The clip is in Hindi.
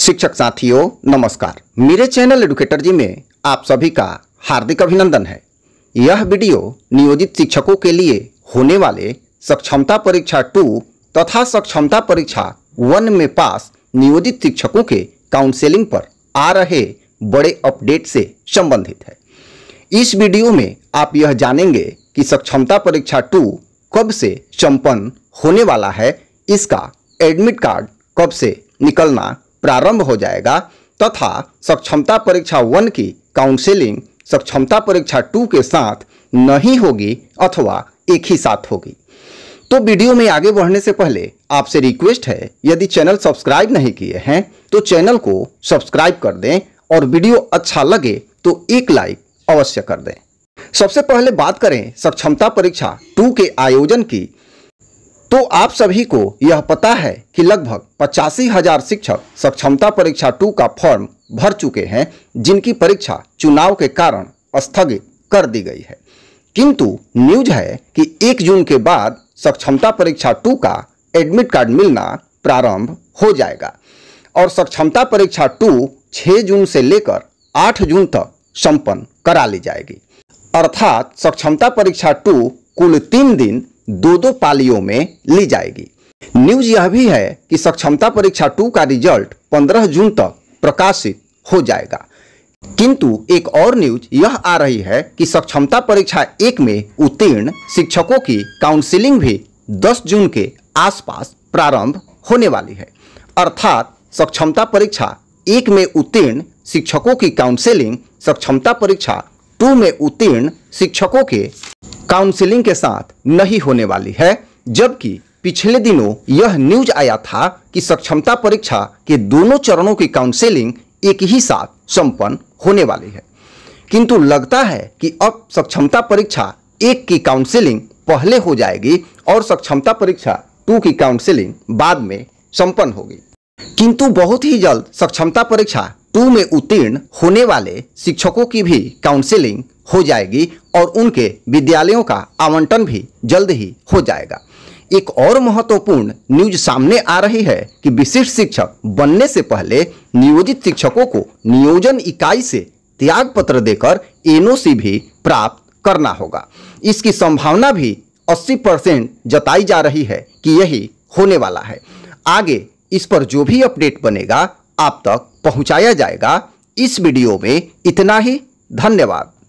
शिक्षक साथियों नमस्कार मेरे चैनल एडुकेटर जी में आप सभी का हार्दिक अभिनंदन है यह वीडियो नियोजित शिक्षकों के लिए होने वाले सक्षमता परीक्षा टू तथा सक्षमता परीक्षा वन में पास नियोजित शिक्षकों के काउंसलिंग पर आ रहे बड़े अपडेट से संबंधित है इस वीडियो में आप यह जानेंगे कि सक्षमता परीक्षा टू कब से संपन्न होने वाला है इसका एडमिट कार्ड कब से निकलना प्रारंभ हो जाएगा तथा सक्षमता परीक्षा वन की काउंसिलिंग सक्षमता परीक्षा टू के साथ नहीं होगी अथवा एक ही साथ होगी तो वीडियो में आगे बढ़ने से पहले आपसे रिक्वेस्ट है यदि चैनल सब्सक्राइब नहीं किए हैं तो चैनल को सब्सक्राइब कर दें और वीडियो अच्छा लगे तो एक लाइक अवश्य कर दें सबसे पहले बात करें सक्षमता परीक्षा टू के आयोजन की तो आप सभी को यह पता है कि लगभग पचासी हजार शिक्षक सक्षमता परीक्षा टू का फॉर्म भर चुके हैं जिनकी परीक्षा चुनाव के कारण स्थगित कर दी गई है किंतु न्यूज है कि 1 जून के बाद सक्षमता परीक्षा टू का एडमिट कार्ड मिलना प्रारंभ हो जाएगा और सक्षमता परीक्षा टू 6 जून से लेकर 8 जून तक संपन्न करा ली जाएगी अर्थात सक्षमता परीक्षा टू कुल तीन दिन दो दो पालियों में ली जाएगी न्यूज यह भी है कि सक्षमता परीक्षा टू का रिजल्ट 15 जून तक प्रकाशित हो जाएगा किंतु एक और न्यूज यह आ रही है कि सक्षमता परीक्षा एक में उत्तीर्ण शिक्षकों की काउंसिलिंग भी 10 जून के आसपास प्रारंभ होने वाली है अर्थात सक्षमता परीक्षा एक में उत्तीर्ण शिक्षकों की काउंसिलिंग सक्षमता परीक्षा टू में उत्तीर्ण शिक्षकों के काउंसिलिंग के साथ नहीं होने वाली है जबकि पिछले दिनों यह न्यूज आया था कि सक्षमता परीक्षा के दोनों चरणों की काउंसिलिंग एक ही साथ संपन्न होने वाली है किंतु लगता है कि अब सक्षमता परीक्षा एक की काउंसिलिंग पहले हो जाएगी और सक्षमता परीक्षा टू की काउंसिलिंग बाद में संपन्न होगी किंतु बहुत ही जल्द सक्षमता परीक्षा टू में उत्तीर्ण होने वाले शिक्षकों की भी काउंसिलिंग हो जाएगी और उनके विद्यालयों का आवंटन भी जल्द ही हो जाएगा एक और महत्वपूर्ण न्यूज सामने आ रही है कि विशिष्ट शिक्षक बनने से पहले नियोजित शिक्षकों को नियोजन इकाई से त्याग पत्र देकर एनओसी भी प्राप्त करना होगा इसकी संभावना भी 80 परसेंट जताई जा रही है कि यही होने वाला है आगे इस पर जो भी अपडेट बनेगा आप तक पहुंचाया जाएगा इस वीडियो में इतना ही धन्यवाद